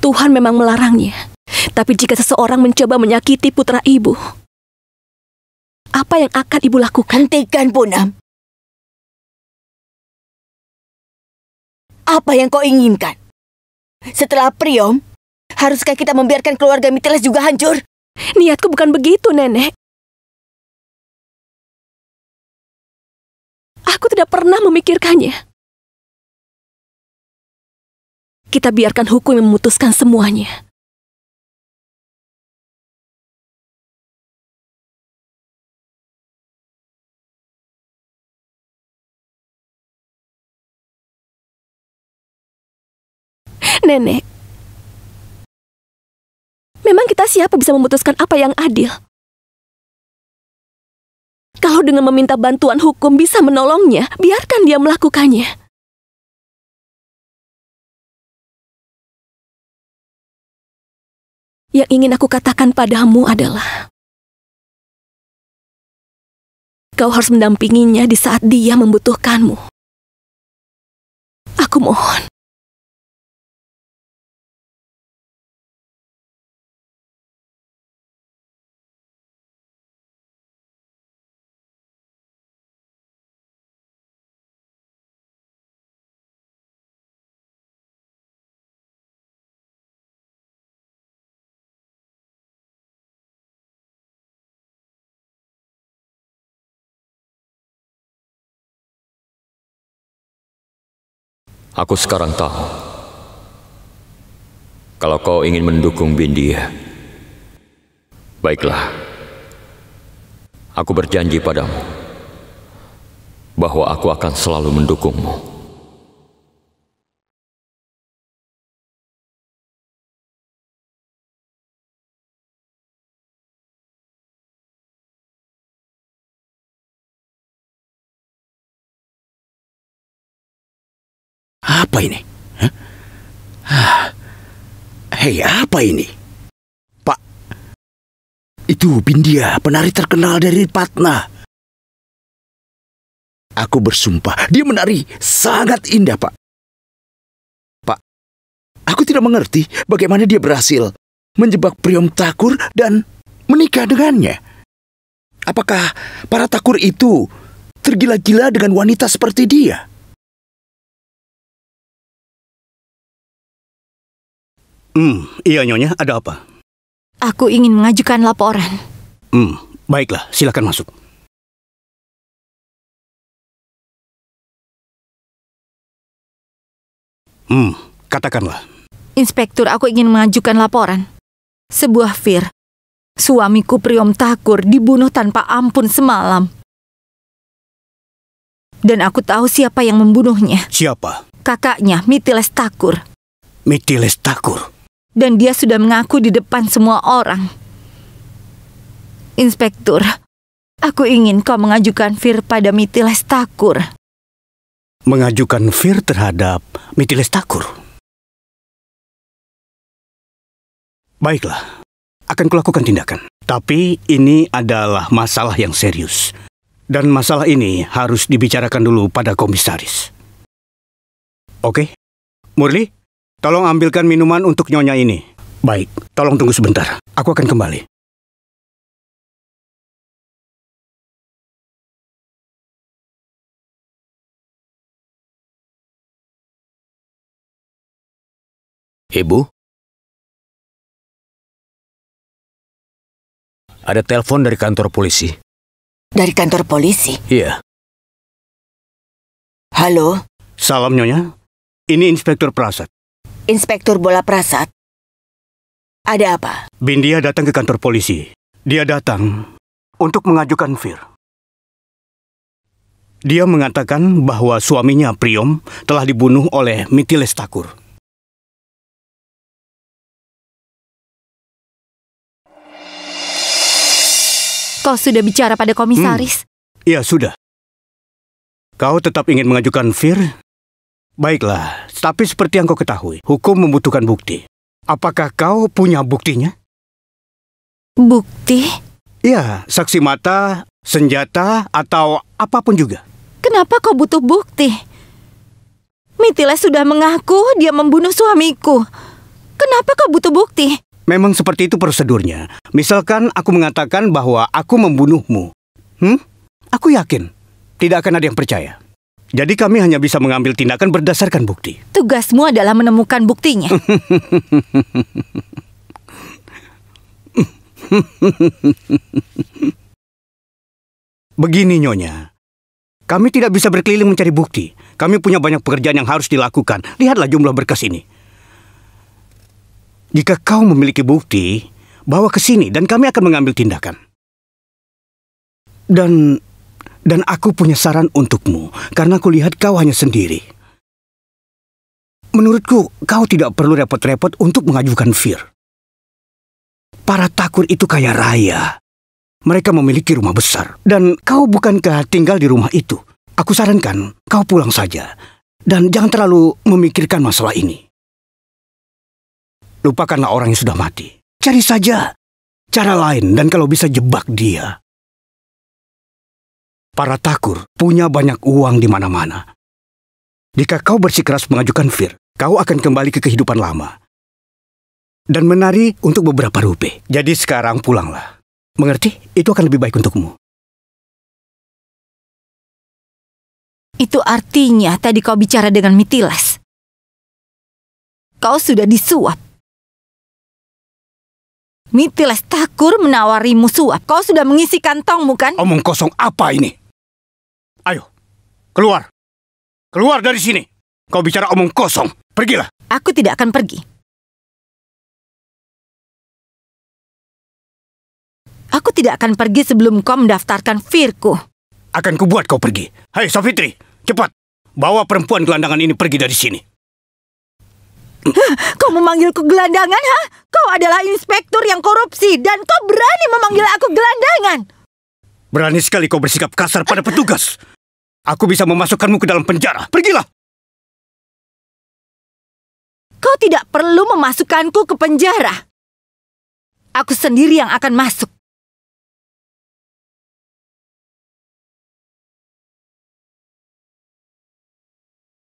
Tuhan memang melarangnya. Tapi jika seseorang mencoba menyakiti putra ibu, apa yang akan ibu lakukan? Hentikan, Punam. Apa yang kau inginkan? Setelah Priom, haruskah kita membiarkan keluarga Mitiles juga hancur? Niatku bukan begitu, Nenek. Aku tidak pernah memikirkannya. Kita biarkan hukum yang memutuskan semuanya. Nenek, memang kita siapa bisa memutuskan apa yang adil? Kalau dengan meminta bantuan hukum bisa menolongnya, biarkan dia melakukannya. yang ingin aku katakan padamu adalah kau harus mendampinginya di saat dia membutuhkanmu. Aku mohon, Aku sekarang tahu kalau kau ingin mendukung Bindia. Ya. Baiklah, aku berjanji padamu bahwa aku akan selalu mendukungmu. Apa ini? Hah? Ah, hei, apa ini? Pak, itu Bindia, penari terkenal dari Patna. Aku bersumpah, dia menari sangat indah, Pak. Pak, aku tidak mengerti bagaimana dia berhasil menjebak Priom Takur dan menikah dengannya. Apakah para Takur itu tergila-gila dengan wanita seperti dia? Hmm, iya Nyonya, ada apa? Aku ingin mengajukan laporan. Hmm, baiklah, silakan masuk. Hmm, katakanlah. Inspektur, aku ingin mengajukan laporan. Sebuah fir. Suamiku Priom Takur dibunuh tanpa ampun semalam. Dan aku tahu siapa yang membunuhnya. Siapa? Kakaknya, Mitiles Takur. Mitiles Takur dan dia sudah mengaku di depan semua orang. Inspektur, aku ingin kau mengajukan Fir pada Mitiles Takur. Mengajukan Fir terhadap Mitiles Takur. Baiklah, akan kulakukan tindakan. Tapi ini adalah masalah yang serius. Dan masalah ini harus dibicarakan dulu pada komisaris. Oke? Murli? Tolong ambilkan minuman untuk nyonya ini. Baik, tolong tunggu sebentar. Aku akan kembali. Ibu? Ada telepon dari kantor polisi. Dari kantor polisi? Iya. Halo? Salam Nyonya. Ini Inspektur Prasad. Inspektur Bola Prasat. Ada apa? Bindia datang ke kantor polisi. Dia datang untuk mengajukan Fir. Dia mengatakan bahwa suaminya Priom telah dibunuh oleh Mitiles Takur. Kau sudah bicara pada komisaris? Hmm. Iya, hmm. Ya, sudah. Kau tetap ingin mengajukan Fir Baiklah, tapi seperti yang kau ketahui, hukum membutuhkan bukti. Apakah kau punya buktinya? Bukti? Ya, saksi mata, senjata, atau apapun juga. Kenapa kau butuh bukti? Mitila sudah mengaku dia membunuh suamiku. Kenapa kau butuh bukti? Memang seperti itu prosedurnya. Misalkan aku mengatakan bahwa aku membunuhmu. Hmm? Aku yakin tidak akan ada yang percaya. Jadi kami hanya bisa mengambil tindakan berdasarkan bukti. Tugasmu adalah menemukan buktinya. Begini Nyonya, kami tidak bisa berkeliling mencari bukti. Kami punya banyak pekerjaan yang harus dilakukan. Lihatlah jumlah berkas ini. Jika kau memiliki bukti, bawa ke sini dan kami akan mengambil tindakan. Dan dan aku punya saran untukmu, karena kulihat kau hanya sendiri. Menurutku, kau tidak perlu repot-repot untuk mengajukan Fir. Para takur itu kaya raya. Mereka memiliki rumah besar. Dan kau bukankah tinggal di rumah itu? Aku sarankan, kau pulang saja. Dan jangan terlalu memikirkan masalah ini. Lupakanlah orang yang sudah mati. Cari saja cara lain dan kalau bisa jebak dia para takur punya banyak uang di mana-mana. Jika kau bersikeras mengajukan fir, kau akan kembali ke kehidupan lama. Dan menari untuk beberapa rupiah. Jadi sekarang pulanglah. Mengerti? Itu akan lebih baik untukmu. Itu artinya tadi kau bicara dengan Mitilas. Kau sudah disuap. Mitilas Takur menawarimu suap. Kau sudah mengisi kantongmu kan? Omong kosong apa ini? Ayo, keluar. Keluar dari sini. Kau bicara omong kosong. Pergilah. Aku tidak akan pergi. Aku tidak akan pergi sebelum kau mendaftarkan Firku. Akan kubuat kau pergi. Hai, Sofitri, cepat. Bawa perempuan gelandangan ini pergi dari sini. Kau memanggilku gelandangan, ha? Kau adalah inspektur yang korupsi dan kau berani memanggil aku gelandangan. Berani sekali kau bersikap kasar pada petugas. Aku bisa memasukkanmu ke dalam penjara. Pergilah! Kau tidak perlu memasukkanku ke penjara. Aku sendiri yang akan masuk.